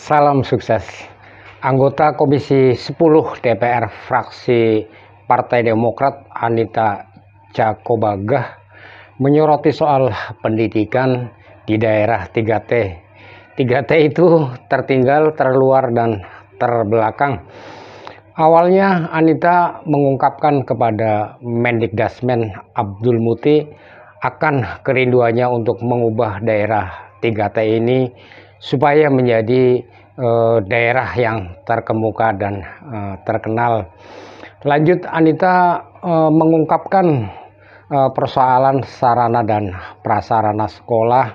Salam sukses. Anggota Komisi 10 DPR fraksi Partai Demokrat Anita Jakobagah menyoroti soal pendidikan di daerah 3T. 3T itu tertinggal, terluar, dan terbelakang. Awalnya Anita mengungkapkan kepada Mendikdasmen Abdul Muti akan kerinduannya untuk mengubah daerah 3T ini supaya menjadi uh, daerah yang terkemuka dan uh, terkenal. Lanjut Anita uh, mengungkapkan uh, persoalan sarana dan prasarana sekolah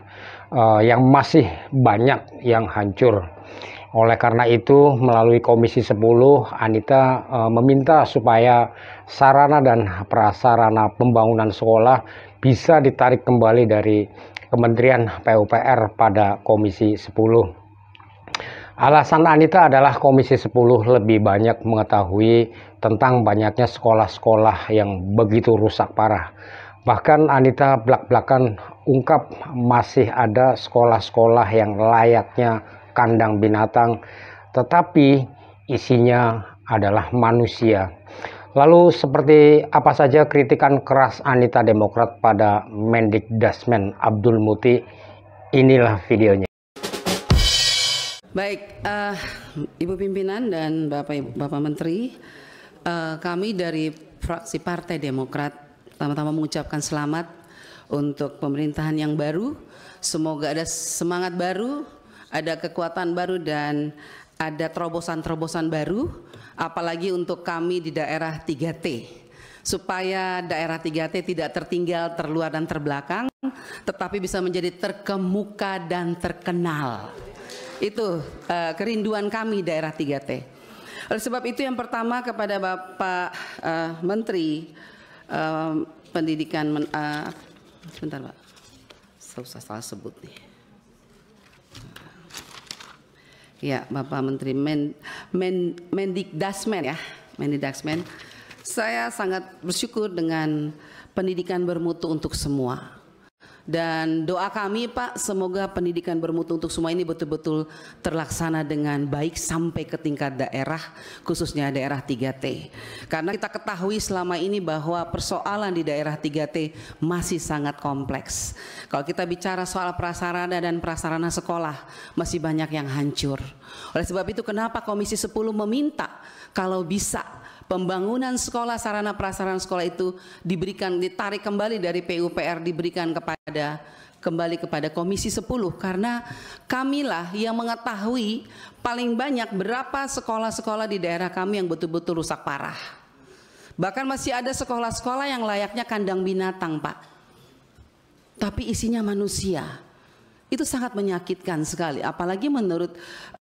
uh, yang masih banyak yang hancur. Oleh karena itu, melalui Komisi 10, Anita e, meminta supaya sarana dan prasarana pembangunan sekolah bisa ditarik kembali dari Kementerian PUPR pada Komisi 10. Alasan Anita adalah Komisi 10 lebih banyak mengetahui tentang banyaknya sekolah-sekolah yang begitu rusak parah. Bahkan Anita belak-belakan ungkap masih ada sekolah-sekolah yang layaknya kandang binatang, tetapi isinya adalah manusia. Lalu seperti apa saja kritikan keras Anita Demokrat pada Mendik Dasmen Abdul Muti? Inilah videonya. Baik, uh, Ibu pimpinan dan Bapak Ibu, Bapak Menteri, uh, kami dari fraksi Partai Demokrat pertama-tama mengucapkan selamat untuk pemerintahan yang baru. Semoga ada semangat baru, ada kekuatan baru dan ada terobosan-terobosan baru, apalagi untuk kami di daerah 3T, supaya daerah 3T tidak tertinggal, terluar, dan terbelakang, tetapi bisa menjadi terkemuka dan terkenal. Itu uh, kerinduan kami daerah 3T. Oleh sebab itu yang pertama kepada Bapak uh, Menteri uh, Pendidikan, men, uh, sebentar Pak, saya salah sebut nih. Ya, Bapak Menteri Men, Men, Mendikdasmen ya, Mendikdasmen. Saya sangat bersyukur dengan pendidikan bermutu untuk semua. Dan doa kami Pak, semoga pendidikan bermutu untuk semua ini betul-betul terlaksana dengan baik sampai ke tingkat daerah, khususnya daerah 3T. Karena kita ketahui selama ini bahwa persoalan di daerah 3T masih sangat kompleks. Kalau kita bicara soal prasarana dan prasarana sekolah, masih banyak yang hancur. Oleh sebab itu kenapa Komisi 10 meminta kalau bisa pembangunan sekolah sarana prasarana sekolah itu diberikan ditarik kembali dari PUPR diberikan kepada kembali kepada Komisi 10 karena kamilah yang mengetahui paling banyak berapa sekolah-sekolah di daerah kami yang betul-betul rusak parah. Bahkan masih ada sekolah-sekolah yang layaknya kandang binatang, Pak. Tapi isinya manusia itu sangat menyakitkan sekali. Apalagi menurut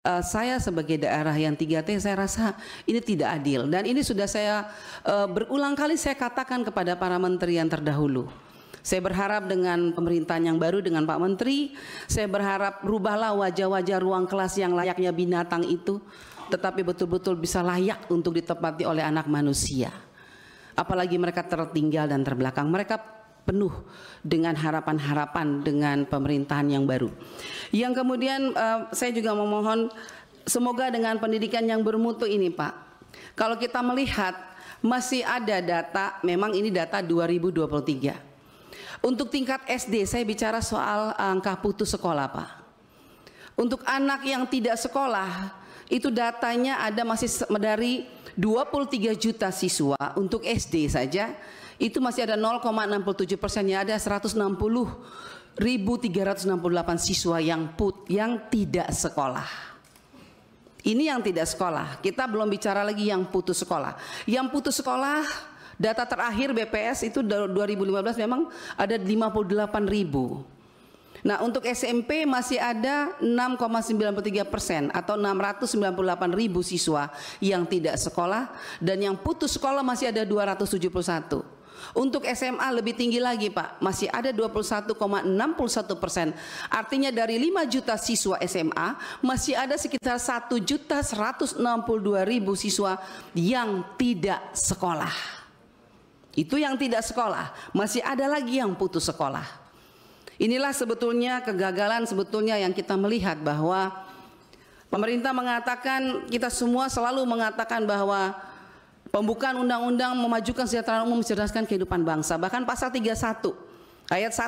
uh, saya sebagai daerah yang 3T, saya rasa ini tidak adil. Dan ini sudah saya uh, berulang kali saya katakan kepada para menteri yang terdahulu. Saya berharap dengan pemerintahan yang baru dengan Pak Menteri, saya berharap rubahlah wajah-wajah ruang kelas yang layaknya binatang itu, tetapi betul-betul bisa layak untuk ditempati oleh anak manusia. Apalagi mereka tertinggal dan terbelakang. Mereka penuh dengan harapan-harapan dengan pemerintahan yang baru. Yang kemudian uh, saya juga memohon semoga dengan pendidikan yang bermutu ini Pak, kalau kita melihat masih ada data, memang ini data 2023. Untuk tingkat SD saya bicara soal angka putus sekolah Pak. Untuk anak yang tidak sekolah itu datanya ada masih dari 23 juta siswa untuk SD saja itu masih ada 0,67 persennya ada 160.368 siswa yang put yang tidak sekolah. Ini yang tidak sekolah. Kita belum bicara lagi yang putus sekolah. Yang putus sekolah data terakhir BPS itu 2015 memang ada 58.000 ribu. Nah untuk SMP masih ada 6,93 persen atau 698 ribu siswa yang tidak sekolah dan yang putus sekolah masih ada 271. Untuk SMA lebih tinggi lagi Pak, masih ada 21,61 persen. Artinya dari 5 juta siswa SMA, masih ada sekitar 1 juta 162 ribu siswa yang tidak sekolah. Itu yang tidak sekolah, masih ada lagi yang putus sekolah. Inilah sebetulnya kegagalan sebetulnya yang kita melihat bahwa pemerintah mengatakan kita semua selalu mengatakan bahwa Pembukaan undang-undang memajukan kesejahteraan umum mencerdaskan kehidupan bangsa. Bahkan pasal 31 ayat 1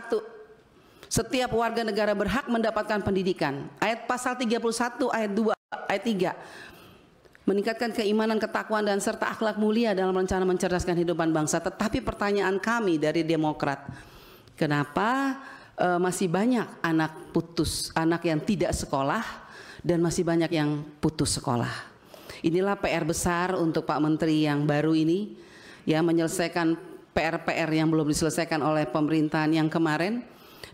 setiap warga negara berhak mendapatkan pendidikan. Ayat pasal 31 ayat 2 ayat 3 meningkatkan keimanan, ketakwaan dan serta akhlak mulia dalam rencana mencerdaskan kehidupan bangsa. Tetapi pertanyaan kami dari Demokrat, kenapa e, masih banyak anak putus, anak yang tidak sekolah dan masih banyak yang putus sekolah? Inilah PR besar untuk Pak Menteri yang baru ini ya menyelesaikan PR-PR yang belum diselesaikan oleh pemerintahan yang kemarin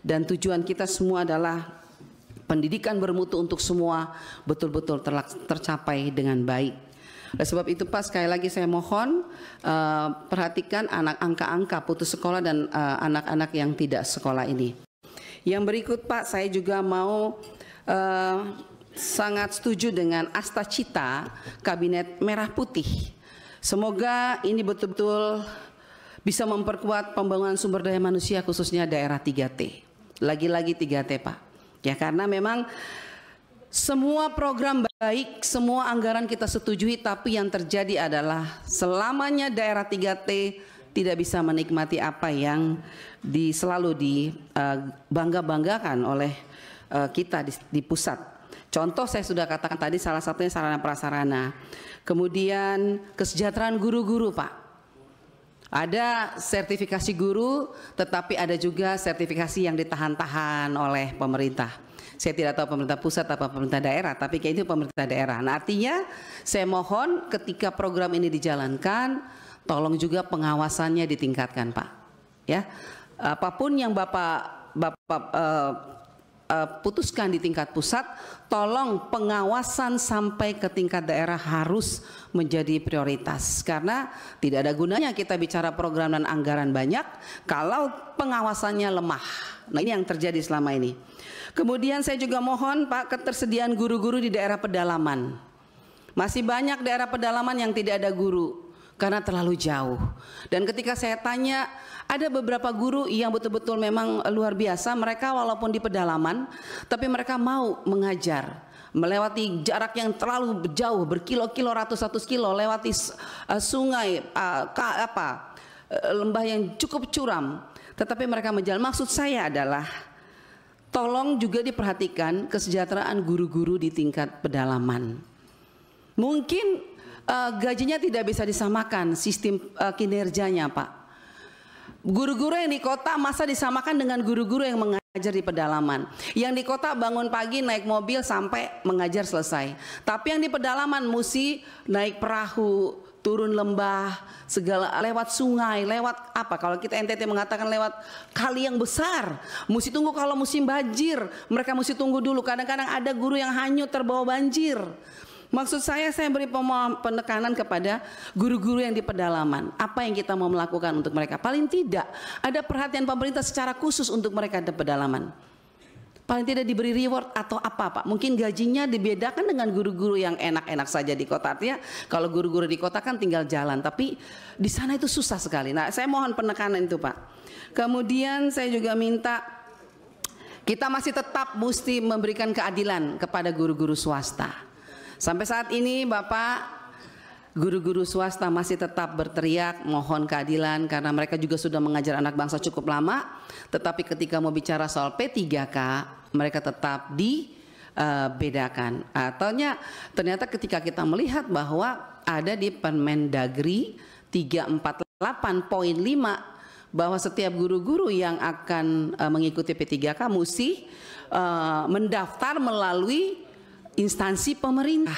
dan tujuan kita semua adalah pendidikan bermutu untuk semua betul-betul tercapai dengan baik. Oleh sebab itu Pak sekali lagi saya mohon uh, perhatikan anak angka-angka putus sekolah dan eh, anak-anak uh, yang tidak sekolah ini. Yang berikut Pak saya juga mau uh, sangat setuju dengan asta cita kabinet merah putih. Semoga ini betul-betul bisa memperkuat pembangunan sumber daya manusia khususnya daerah 3T. Lagi-lagi 3T, Pak. Ya karena memang semua program baik, semua anggaran kita setujui tapi yang terjadi adalah selamanya daerah 3T tidak bisa menikmati apa yang di, selalu dibangga-banggakan eh, oleh uh, kita di, di pusat Contoh saya sudah katakan tadi salah satunya sarana prasarana. Kemudian kesejahteraan guru-guru, Pak. Ada sertifikasi guru, tetapi ada juga sertifikasi yang ditahan-tahan oleh pemerintah. Saya tidak tahu pemerintah pusat atau pemerintah daerah, tapi kayak itu pemerintah daerah. Nah, artinya saya mohon ketika program ini dijalankan, tolong juga pengawasannya ditingkatkan, Pak. Ya. Apapun yang Bapak Bapak uh, Eh, putuskan di tingkat pusat, tolong pengawasan sampai ke tingkat daerah harus menjadi prioritas karena tidak ada gunanya kita bicara program dan anggaran banyak kalau pengawasannya lemah. Nah, ini yang terjadi selama ini. Kemudian saya juga mohon Pak ketersediaan guru-guru di daerah pedalaman. Masih banyak daerah pedalaman yang tidak ada guru karena terlalu jauh. Dan ketika saya tanya, ada beberapa guru yang betul-betul memang luar biasa, mereka walaupun di pedalaman, tapi mereka mau mengajar melewati jarak yang terlalu jauh berkilo-kilo ratus-ratus kilo lewati uh, sungai uh, ka, apa uh, lembah yang cukup curam tetapi mereka menjalankan. maksud saya adalah tolong juga diperhatikan kesejahteraan guru-guru di tingkat pedalaman mungkin uh, gajinya tidak bisa disamakan sistem uh, kinerjanya Pak. Guru-guru yang di kota masa disamakan dengan guru-guru yang mengajar di pedalaman. Yang di kota bangun pagi naik mobil sampai mengajar selesai. Tapi yang di pedalaman mesti naik perahu, turun lembah, segala lewat sungai, lewat apa? Kalau kita NTT mengatakan lewat kali yang besar, mesti tunggu kalau musim banjir, mereka mesti tunggu dulu. Kadang-kadang ada guru yang hanyut terbawa banjir. Maksud saya saya beri penekanan kepada guru-guru yang di pedalaman. Apa yang kita mau melakukan untuk mereka? Paling tidak ada perhatian pemerintah secara khusus untuk mereka di pedalaman. Paling tidak diberi reward atau apa Pak? Mungkin gajinya dibedakan dengan guru-guru yang enak-enak saja di kota. Artinya kalau guru-guru di kota kan tinggal jalan. Tapi di sana itu susah sekali. Nah saya mohon penekanan itu Pak. Kemudian saya juga minta kita masih tetap mesti memberikan keadilan kepada guru-guru swasta. Sampai saat ini Bapak guru-guru swasta masih tetap berteriak mohon keadilan karena mereka juga sudah mengajar anak bangsa cukup lama tetapi ketika mau bicara soal P3K mereka tetap dibedakan eh, uh, Artinya ternyata ketika kita melihat bahwa ada di Permendagri 348.5 bahwa setiap guru-guru yang akan uh, mengikuti P3K mesti uh, mendaftar melalui instansi pemerintah.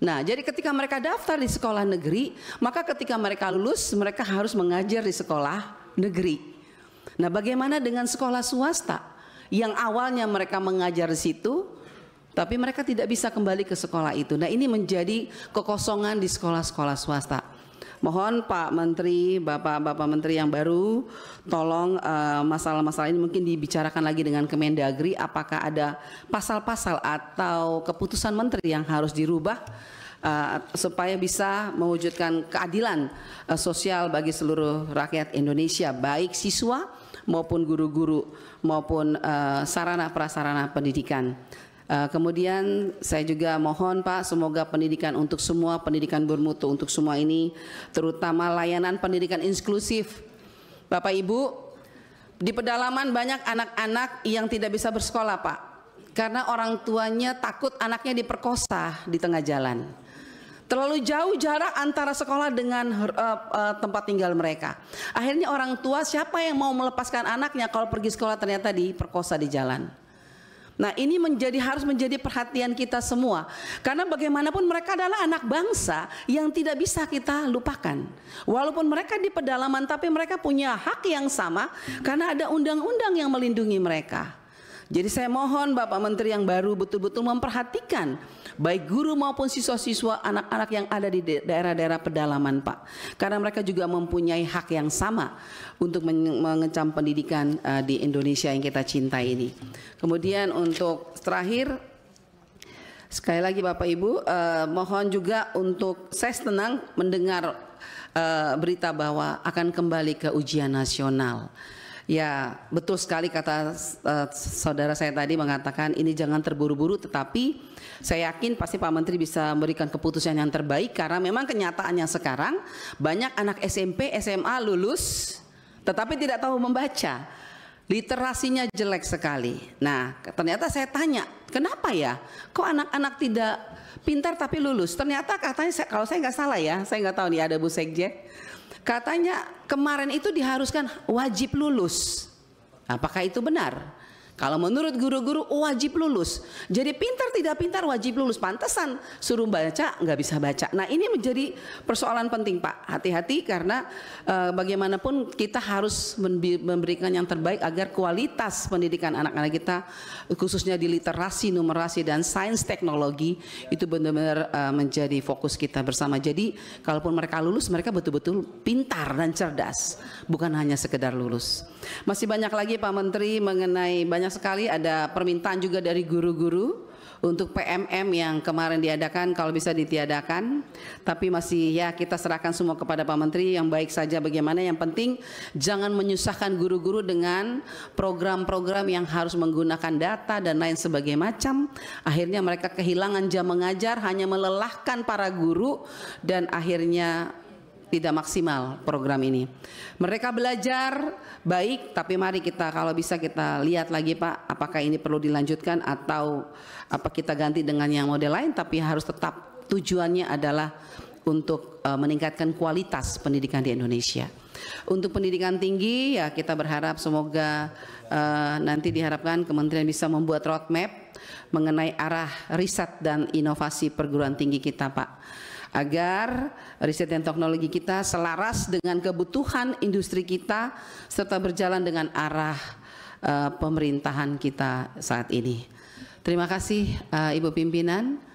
Nah, jadi ketika mereka daftar di sekolah negeri, maka ketika mereka lulus, mereka harus mengajar di sekolah negeri. Nah, bagaimana dengan sekolah swasta yang awalnya mereka mengajar di situ, tapi mereka tidak bisa kembali ke sekolah itu. Nah, ini menjadi kekosongan di sekolah-sekolah swasta. Mohon Pak Menteri, Bapak-Bapak Menteri yang baru, tolong eh, masalah-masalah uh, ini mungkin dibicarakan lagi dengan Kemendagri. Apakah ada pasal-pasal atau keputusan Menteri yang harus dirubah? Uh, supaya bisa mewujudkan keadilan uh, sosial bagi seluruh rakyat Indonesia, baik siswa maupun guru-guru maupun uh, sarana prasarana pendidikan. Uh, kemudian saya juga mohon Pak, semoga pendidikan untuk semua, pendidikan bermutu untuk semua ini, terutama layanan pendidikan inklusif. Bapak Ibu, di pedalaman banyak anak-anak yang tidak bisa bersekolah Pak, karena orang tuanya takut anaknya diperkosa di tengah jalan. Terlalu jauh jarak antara sekolah dengan uh, uh, tempat tinggal mereka. Akhirnya orang tua siapa yang mau melepaskan anaknya kalau pergi sekolah ternyata diperkosa di jalan. Nah, ini menjadi harus menjadi perhatian kita semua. Karena bagaimanapun mereka adalah anak bangsa yang tidak bisa kita lupakan. Walaupun mereka di pedalaman tapi mereka punya hak yang sama karena ada undang-undang yang melindungi mereka. Jadi saya mohon Bapak Menteri yang baru betul-betul memperhatikan baik guru maupun siswa-siswa anak-anak yang ada di daerah-daerah pedalaman Pak. Karena mereka juga mempunyai hak yang sama untuk mengecam pendidikan uh, di Indonesia yang kita cintai ini. Kemudian untuk terakhir Sekali lagi Bapak Ibu, uh, mohon juga untuk saya senang mendengar uh, berita bahwa akan kembali ke ujian nasional. Ya, betul sekali kata uh, saudara saya tadi mengatakan ini jangan terburu-buru tetapi saya yakin pasti Pak Menteri bisa memberikan keputusan yang terbaik karena memang kenyataannya sekarang banyak anak SMP, SMA lulus tetapi tidak tahu membaca. Literasinya jelek sekali. Nah, ternyata saya tanya, kenapa ya? Kok anak-anak tidak pintar tapi lulus? Ternyata katanya kalau saya nggak salah ya, saya nggak tahu nih ada Bu Sekjen Katanya kemarin itu diharuskan wajib lulus. Apakah itu benar? Kalau menurut guru-guru wajib lulus. Jadi pintar tidak pintar wajib lulus. Pantesan suruh baca nggak bisa baca. Nah ini menjadi persoalan penting Pak. Hati-hati karena e, bagaimanapun kita harus memberikan yang terbaik agar kualitas pendidikan anak-anak kita khususnya di literasi, numerasi dan sains teknologi itu benar-benar e, menjadi fokus kita bersama. Jadi kalaupun mereka lulus mereka betul-betul pintar dan cerdas bukan hanya sekedar lulus. Masih banyak lagi Pak Menteri mengenai banyak banyak sekali ada permintaan juga dari guru-guru untuk PMM yang kemarin diadakan kalau bisa ditiadakan tapi masih ya kita serahkan semua kepada Pak Menteri yang baik saja bagaimana yang penting jangan menyusahkan guru-guru dengan program-program yang harus menggunakan data dan lain sebagainya macam akhirnya mereka kehilangan jam mengajar hanya melelahkan para guru dan akhirnya tidak maksimal program ini. Mereka belajar baik, tapi mari kita kalau bisa kita lihat lagi Pak, apakah ini perlu dilanjutkan atau apa kita ganti dengan yang model lain, tapi harus tetap tujuannya adalah untuk uh, meningkatkan kualitas pendidikan di Indonesia. Untuk pendidikan tinggi ya kita berharap semoga uh, nanti diharapkan kementerian bisa membuat roadmap mengenai arah riset dan inovasi perguruan tinggi kita Pak agar riset dan teknologi kita selaras dengan kebutuhan industri kita serta berjalan dengan arah uh, pemerintahan kita saat ini. Terima kasih uh, Ibu Pimpinan.